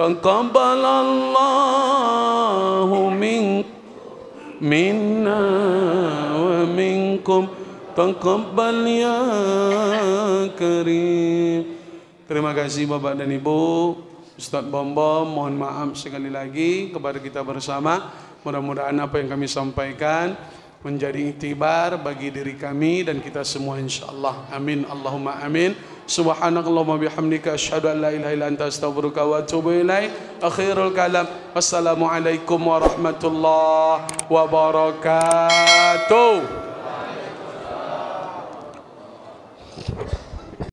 تقبل الله منكم منا ومنكم تقبل يا كريم Terima kasih Bapak dan Ibu Ustaz Bombom mohon maaf sekali lagi kepada kita bersama mudah-mudahan apa yang kami sampaikan menjadi itibar bagi diri kami dan kita semua insyaallah amin allahumma amin subhanakallahumma bihamdika asyhadu an la ilaha illa anta astaghfiruka wa atubu ilaik akhirul kalam wassalamu alaikum warahmatullahi wabarakatuh